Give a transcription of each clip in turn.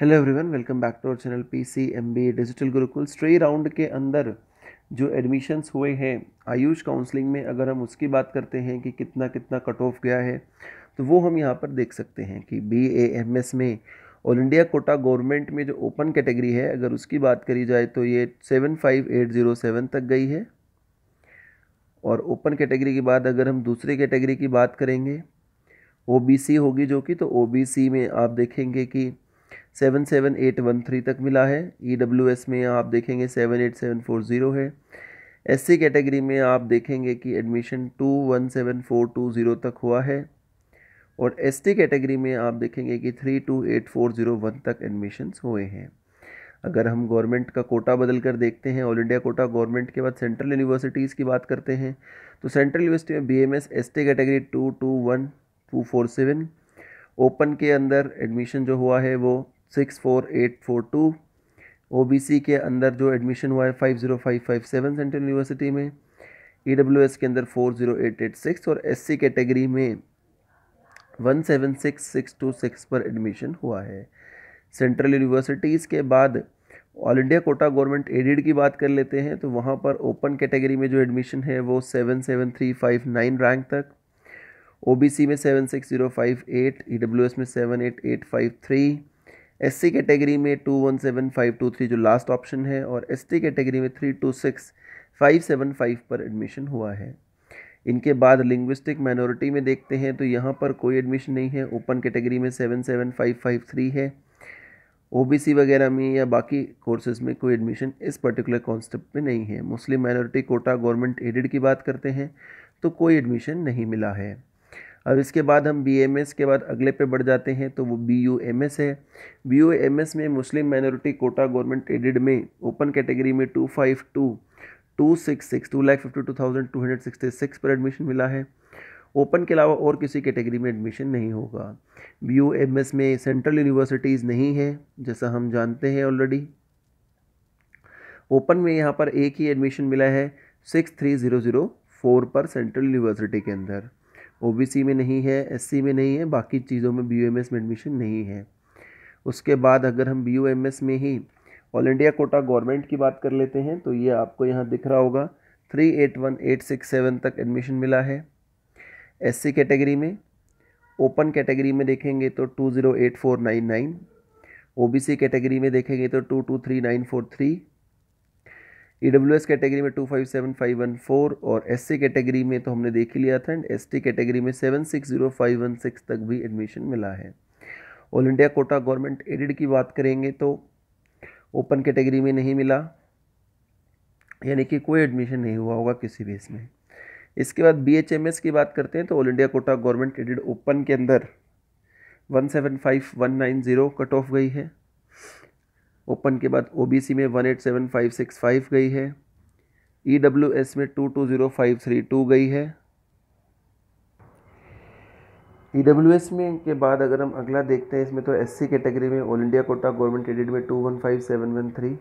hello everyone welcome back to our channel PCMB digital Gurukul stray round के अंदर जो admissions हुए हैं आयुष काउंसलिंग में अगर हम उसकी बात करते हैं कि कितना कितना कट ऑफ गया है तो वो हम यहाँ पर देख सकते हैं कि बी ए एम एस में ऑल इंडिया कोटा गवर्नमेंट में जो ओपन कैटेगरी है अगर उसकी बात करी जाए तो ये seven five eight zero seven तक गई है और ओपन कैटेगरी के बाद अगर हम दूसरी कैटेगरी की बात करेंगे ओ बी सी होगी जो कि तो ओ बी सी में आप देखेंगे कि seven seven eight one three तक मिला है ई डब्ल्यू एस में आप देखेंगे seven eight seven four zero है एस सी कैटेगरी में आप देखेंगे कि admission two one seven four two zero तक हुआ है और एस टी कैटेगरी में आप देखेंगे कि three two eight four zero one तक एडमिशन्स हुए हैं अगर हम गवर्नमेंट का कोटा बदल कर देखते हैं ऑल इंडिया कोटा गवर्नमेंट के बाद सेंट्रल यूनिवर्सिटीज़ की बात करते हैं तो सेंट्रल यूनिवर्सिटी में B M S S T category two two one two four seven open के अंदर एडमिशन जो हुआ है वो six four eight four two O के अंदर जो एडमिशन हुआ है five zero five five seven central university में ई डब्ल्यू एस के अंदर four zero eight eight six और एस सी कैटेगरी में one seven six six two six पर एडमिशन हुआ है सेंट्रल यूनिवर्सिटीज़ के बाद all India quota government aided की बात कर लेते हैं तो वहाँ पर ओपन कैटेगरी में जो एडमिशन है वो seven seven three five nine rank तक ओ में seven six zero five eight E W S में seven eight eight five three S C category में two one seven five two three जो last option है और S T category में three two six five seven five पर admission हुआ है इनके बाद लिंग्विस्टिक माइनॉरिटी में देखते हैं तो यहाँ पर कोई एडमिशन नहीं है ओपन कैटेगरी में seven seven five five three है सी वगैरह में या बाकी कोर्सेज में कोई एडमिशन इस पर्टिकुलर कॉन्सेप्ट में नहीं है Muslim minority quota government aided की बात करते हैं तो कोई एडमिशन नहीं मिला है अब इसके बाद हम बी एम एस के बाद अगले पे बढ़ जाते हैं तो वो बी यू एम एस है बी यू एम एस में Muslim minority quota government aided में ओपन कैटेगरी में two five two two six six two lakh fifty two thousand two hundred sixty six पर एडमिशन मिला है ओपन के अलावा और किसी कैटेगरी में एडमिशन नहीं होगा बी यू एम एस में सेंट्रल यूनिवर्सिटीज़ नहीं है जैसा हम जानते हैं ऑलरेडी ओपन में यहाँ पर एक ही एडमिशन मिला है six three zero zero four पर सेंट्रल यूनिवर्सिटी के अंदर ओ में नहीं है एस में नहीं है बाकी चीज़ों में बीयूएमएस में एडमिशन नहीं है उसके बाद अगर हम बीयूएमएस में ही ऑल इंडिया कोटा गवर्नमेंट की बात कर लेते हैं तो ये आपको यहाँ दिख रहा होगा three eight one eight six seven तक एडमिशन मिला है एस सी कैटेगरी में ओपन कैटेगरी में देखेंगे तो two zero eight four nine nine C category में देखेंगे तो two two three nine four three E W S category में two five seven five one four और एस सी कैटेगरी में तो हमने देख ही लिया था एंड एस टी कैटेगरी में seven six zero five one six तक भी एडमिशन मिला है all India quota government aided की बात करेंगे तो ओपन कैटेगरी में नहीं मिला यानी कि कोई एडमिशन नहीं हुआ होगा किसी भी इसमें इसके बाद बी एच एम एस की बात करते हैं तो all India quota government aided open के अंदर one seven five one nine zero cut off गई है ओपन के बाद ओबीसी में one eight seven five six five गई है ईडब्ल्यूएस में two two zero five three two गई है ईडब्ल्यूएस में के बाद अगर हम अगला देखते हैं इसमें तो एससी कैटेगरी में all India quota government aided में two one five seven one three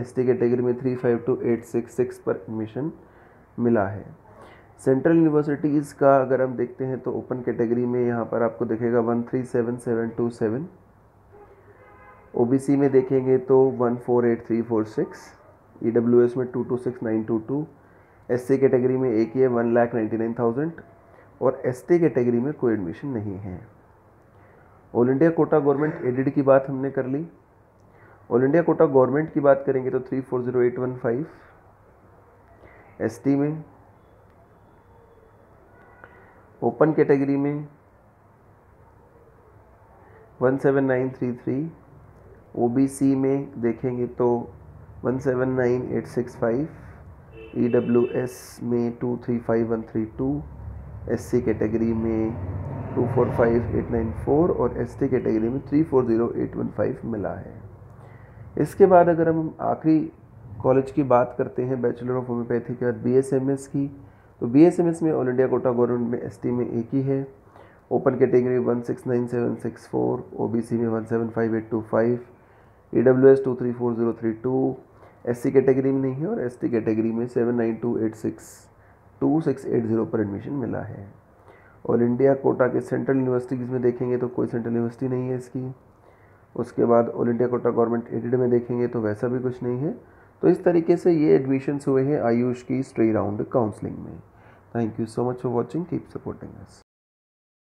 S T category में three five two eight six six पर एडमिशन मिला है सेंट्रल यूनिवर्सिटीज़ का अगर हम देखते हैं तो ओपन कैटेगरी में यहाँ पर आपको दिखेगा one three seven seven two seven O में देखेंगे तो one four eight three four six E W S में two two six nine two two S C category में एक ही है one lakh ninety nine thousand और एस टी कैटेगरी में कोई एडमिशन नहीं है all India quota government aided की बात हमने कर ली ऑल इंडिया कोटा गवर्नमेंट की बात करेंगे तो three four zero eight one five S T में ओपन कैटेगरी में one seven nine three three OBC में देखेंगे तो one seven nine eight six five E W S में two two three three five one S C category में two four five eight nine four और S T category में three four zero eight one five मिला है इसके बाद अगर हम आखिरी कॉलेज की बात करते हैं बैचलर ऑफ होम्योपैथी के बाद बी एस एम एस की तो बी एस एम एस में ऑल इंडिया कोटा गवर्नमेंट में एस टी में एक ही है open category one six six nine seven four O B C में one seven five eight two five E W S two three four zero three two S C category में नहीं है और S T category में seven nine two eight six two six eight zero पर admission मिला है और India quota के सेंट्रल यूनिवर्सिटीज़ में देखेंगे तो कोई सेंट्रल यूनिवर्सिटी नहीं है इसकी उसके बाद all India quota government aided में देखेंगे तो वैसा भी कुछ नहीं है तो इस तरीके से ये एडमिशन्स हुए हैं आयुष की स्ट्री राउंड काउंसलिंग में thank you so much for watching keep supporting us